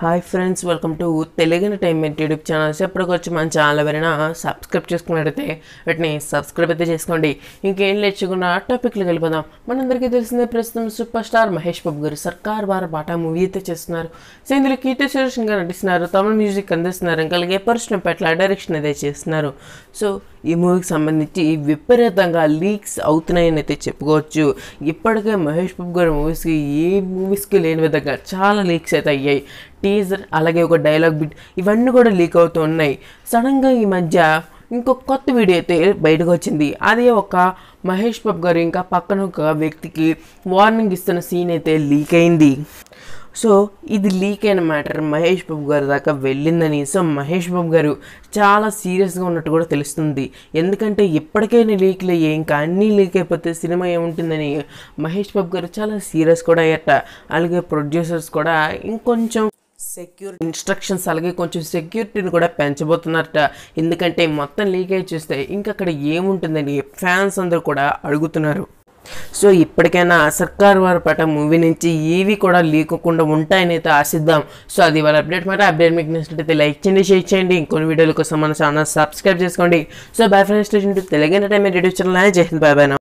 hi friends welcome to Telugu మెంట్ YouTube channels ఎప్పటికొచ్చి మన ఛానల్ ఎవరైనా సబ్స్క్రైబ్ చేసుకున్నట్టయితే వాటిని సబ్స్క్రైబ్ అయితే చేసుకోండి ఇంకేం లేచకుండా టాపిక్లు వెళ్ళిపోదాం మనందరికీ తెలిసిందే ప్రస్తుతం సూపర్ స్టార్ మహేష్ బాబు గారు సర్కార్ వార బాట మూవీ అయితే చేస్తున్నారు సో ఇందులో కీర్తి గారు నటిస్తున్నారు తమిళ మ్యూజిక్ అందిస్తున్నారు ఇంకా అలాగే పట్ల డైరెక్షన్ అయితే చేస్తున్నారు సో ఈ మూవీకి సంబంధించి విపరీతంగా లీక్స్ అవుతున్నాయని అయితే చెప్పుకోవచ్చు ఇప్పటికే మహేష్ బాబు గారి మూవీస్కి ఏ మూవీస్కి లేని విధంగా చాలా లీక్స్ అయితే అయ్యాయి టీజర్ అలాగే ఒక డైలాగ్ బిట్ ఇవన్నీ కూడా లీక్ అవుతూ ఉన్నాయి సడన్గా ఈ మధ్య ఇంకొక కొత్త వీడియో అయితే బయటకు వచ్చింది అది ఒక మహేష్ బాబు గారు ఇంకా పక్కన ఒక వ్యక్తికి వార్నింగ్ ఇస్తున్న సీన్ అయితే లీక్ అయింది సో ఇది లీక్ అయిన మ్యాటర్ మహేష్ బాబు గారి దాకా వెళ్ళిందని సో మహేష్ బాబు గారు చాలా సీరియస్గా ఉన్నట్టు కూడా తెలుస్తుంది ఎందుకంటే ఇప్పటికైనా లీక్లు అయ్యి ఇంకా అన్నీ లీక్ అయిపోతే సినిమా ఏముంటుందని మహేష్ బాబు గారు చాలా సీరియస్ కూడా అయ్యట అలాగే ప్రొడ్యూసర్స్ కూడా ఇంకొంచెం సెక్యూరిటీ ఇన్స్ట్రక్షన్స్ అలాగే కొంచెం సెక్యూరిటీని కూడా పెంచబోతున్నారట ఎందుకంటే మొత్తం లీకేజ్ చూస్తే ఇంకా అక్కడ ఏముంటుందని ఫ్యాన్స్ అందరూ కూడా అడుగుతున్నారు సో ఇప్పటికైనా సర్కార్ వారి పట మూవీ నుంచి ఏవి కూడా లీకకుండా ఉంటాయని అయితే ఆశిద్దాం సో అది వాళ్ళ అప్డేట్ మాట అప్డేట్ మీకు నచ్చినట్లయితే లైక్ చేయండి షేర్ చేయండి ఇంకొన్ని వీడియోల కోసం మన ఛానల్ సబ్స్క్రైబ్ చేసుకోండి సో బై ఫ్రెండ్స్ తెలియని తెలుగు ఎంటర్టైన్మెంట్ యూట్యూబ్ ఛానల్ జై హింద్ బాయ్ బాయ్